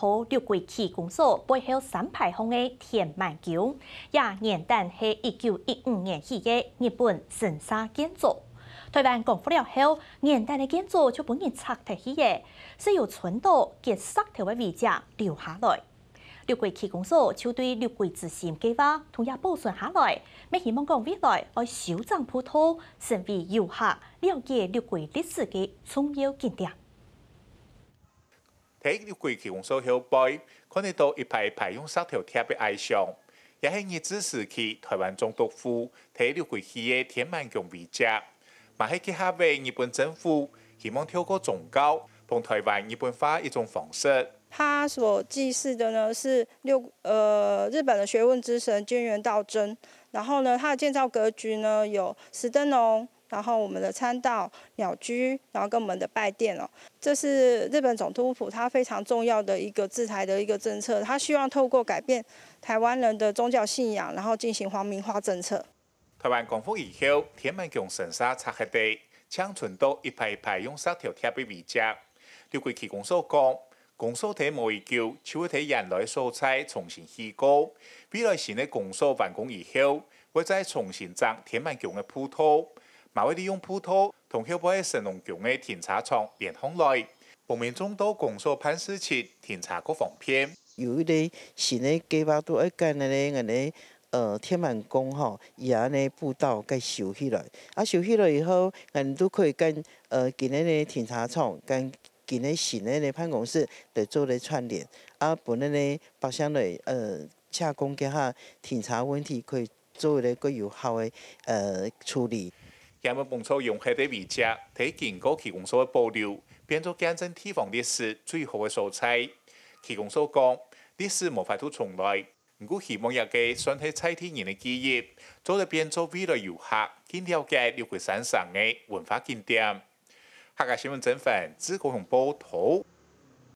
土六桂气公所背后三排红的田万桥，也年代系一九一五年起嘅日本神社建筑。台湾解放了后，年代嘅建筑就被人拆掉起嘅，只有村道结实条位物件留下来。六桂气公所就对六桂自孙讲话，通也保存下来，也希望讲未来爱收藏葡萄，成为游客了解六桂历史的重要景点。铁路轨距有所修改，看到一排一排用石头贴别矮墙，也是日治时期台湾总督府铁路轨距的填满墙壁，也是去下辈日本政府希望透过宗教帮台湾日本化一种方式。他所祭祀的呢是六呃日本的学问之神菅原道真，然后呢他的建造格局呢有石灯笼。然后我们的参道、鸟居，然后跟我们的拜殿哦，这是日本总督府它非常重要的一个制裁的一个政策。它希望透过改变台湾人的宗教信仰，然后进行皇民化政策。台湾光复以后，田门港神社拆开地，枪村都一排一排用石条贴被围遮。六月初公所讲，公所体没一旧，取会体原来蔬菜重新起锅。未来新的公所完工以后，会再重新长田门港的铺萄。马尾利用葡萄同后背神农桥的停车厂连通来，部门中多共作办公室、田查各方片。有一啲线个鸡巴都要干个呢，个呢呃天满工吼，伊安呢布道该修起来，啊修起来以后，俺都可以跟呃今日呢停车厂跟今日线内呢办公室来做了串联，啊，本来呢白相来呃恰讲一下停查问题，可以做一个更有效的呃处理。将要本出用海的味觉，提验古奇功所的保留，变作见证天皇历史最好的素材。奇功所讲，历史无法度重来，唔过希望游客选起采天然的记忆，做着变作未来游客经了解了解山上的文化景点。客家新闻资讯，朱国雄报道。